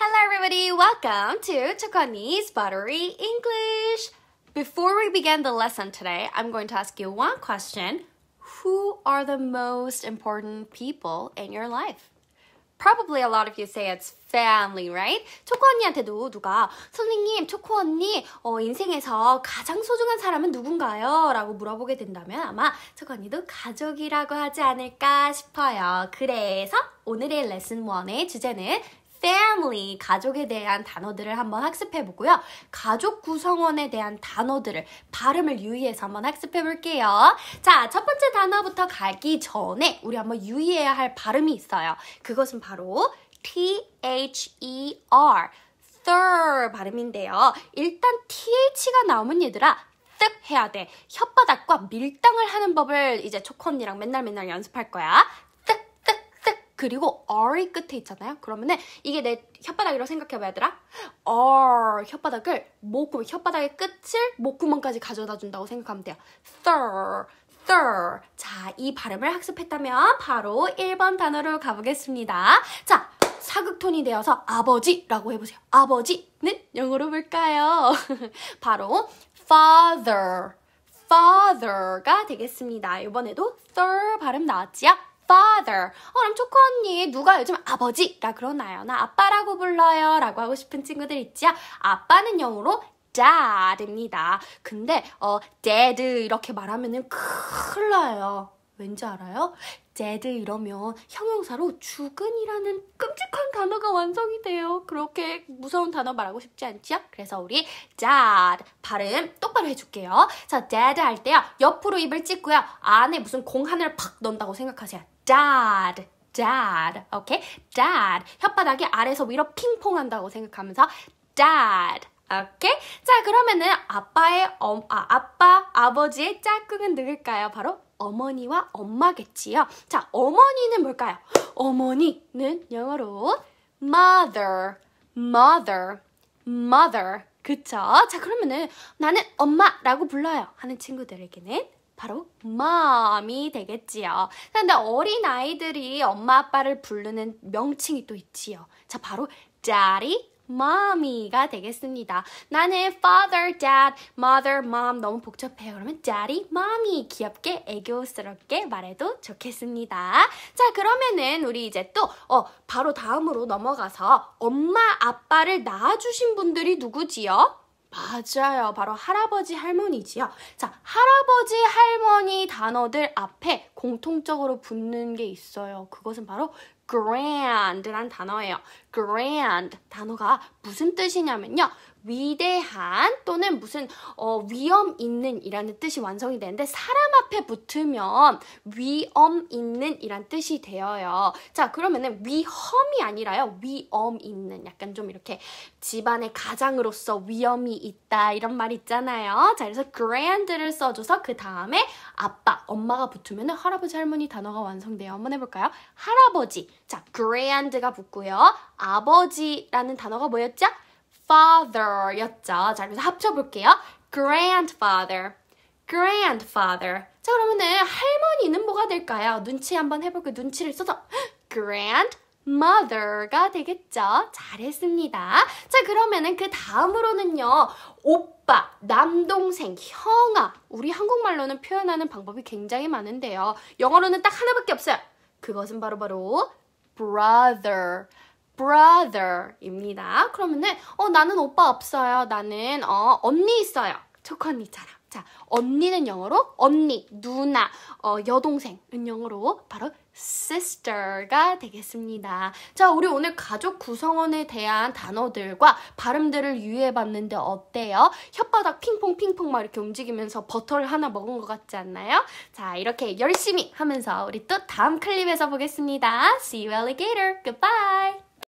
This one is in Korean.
Hello everybody, welcome to Choconi's Buttery English! Before we begin the lesson today, I'm going to ask you one question. Who are the most important people in your life? Probably a lot of you say it's family, right? 초코 언니한테도 누가 선생님, 초코 언니 어, 인생에서 가장 소중한 사람은 누군가요? 라고 물어보게 된다면 아마 초코 언니도 가족이라고 하지 않을까 싶어요. 그래서 오늘의 레슨 1의 주제는 family, 가족에 대한 단어들을 한번 학습해 보고요. 가족 구성원에 대한 단어들을 발음을 유의해서 한번 학습해 볼게요. 자, 첫 번째 단어부터 가기 전에 우리 한번 유의해야 할 발음이 있어요. 그것은 바로 e T-H-E-R, thir 발음인데요. 일단 TH가 나오면 얘들아 뜩 해야 돼. 혓바닥과 밀당을 하는 법을 이제 초코 언니랑 맨날 맨날 연습할 거야. 그리고 R이 끝에 있잖아요. 그러면은 이게 내 혓바닥이라고 생각해봐 얘들아. R 혓바닥을 목구멍 혓바닥의 끝을 목구멍까지 가져다 준다고 생각하면 돼요. Thur, thur. 자, 이 발음을 학습했다면 바로 1번 단어로 가보겠습니다. 자, 사극톤이 되어서 아버지라고 해보세요. 아버지는 영어로 볼까요? 바로 father, father가 되겠습니다. 이번에도 thur 발음 나왔지요? father. 어, 그럼 초코 언니, 누가 요즘 아버지라 그러나요? 나 아빠라고 불러요. 라고 하고 싶은 친구들 있죠 아빠는 영어로 dad입니다. 근데, 어, dad 이렇게 말하면은 큰일 나요. 왠지 알아요? 제드 이러면 형용사로 죽은이라는 끔찍한 단어가 완성이 돼요. 그렇게 무서운 단어 말하고 싶지 않죠 그래서 우리 자 발음 똑바로 해줄게요. 자 제드 할 때요. 옆으로 입을 찍고요. 안에 무슨 공 하나를 팍 넣는다고 생각하세요. dad, dad, 오케이? dad. 혓바닥이 아래에서 위로 핑퐁 한다고 생각하면서 dad, 오케이? 자 그러면은 아빠의 엄, 아, 아빠, 아버지의 짝꿍은 누굴까요? 바로 어머니와 엄마겠지요. 자, 어머니는 뭘까요? 어머니는 영어로 mother, mother, mother. 그쵸? 자, 그러면은 나는 엄마라고 불러요 하는 친구들에게는 바로 mom이 되겠지요. 그런데 어린 아이들이 엄마 아빠를 부르는 명칭이 또 있지요. 자, 바로 daddy mommy가 되겠습니다. 나는 father, dad, mother, mom 너무 복잡해요. 그러면 daddy, mommy 귀엽게 애교스럽게 말해도 좋겠습니다. 자 그러면은 우리 이제 또 어, 바로 다음으로 넘어가서 엄마 아빠를 낳아주신 분들이 누구지요? 맞아요. 바로 할아버지 할머니지요. 자, 할아버지 할머니 단어들 앞에 공통적으로 붙는 게 있어요. 그것은 바로 grand란 단어예요. grand 단어가 무슨 뜻이냐면요. 위대한 또는 무슨 어, 위엄 있는 이라는 뜻이 완성이 되는데 사람 앞에 붙으면 위엄 있는 이란 뜻이 되어요. 자 그러면은 위험이 아니라요 위엄 있는 약간 좀 이렇게 집안의 가장으로서 위험이 있다 이런 말 있잖아요. 자 그래서 grand를 써줘서 그 다음에 아빠 엄마가 붙으면은 할아버지 할머니 단어가 완성돼요. 한번 해볼까요? 할아버지 자 grand가 붙고요. 아버지라는 단어가 뭐였죠? father였죠. 자, 그래서 합쳐볼게요. grandfather, grandfather. 자, 그러면은 할머니는 뭐가 될까요? 눈치 한번 해볼게요. 눈치를 써서 grand mother가 되겠죠. 잘했습니다. 자, 그러면은 그 다음으로는요. 오빠, 남동생, 형아. 우리 한국말로는 표현하는 방법이 굉장히 많은데요. 영어로는 딱 하나밖에 없어요. 그것은 바로바로 바로 brother. brother입니다. 그러면은 어 나는 오빠 없어요. 나는 어 언니 있어요. 초코 언니처럼. 자, 언니는 영어로 언니, 누나, 어, 여동생은 영어로 바로 sister가 되겠습니다. 자, 우리 오늘 가족 구성원에 대한 단어들과 발음들을 유해봤는데 어때요? 혓바닥 핑퐁 핑퐁 막 이렇게 움직이면서 버터를 하나 먹은 것 같지 않나요? 자, 이렇게 열심히 하면서 우리 또 다음 클립에서 보겠습니다. See you alligator. Goodbye.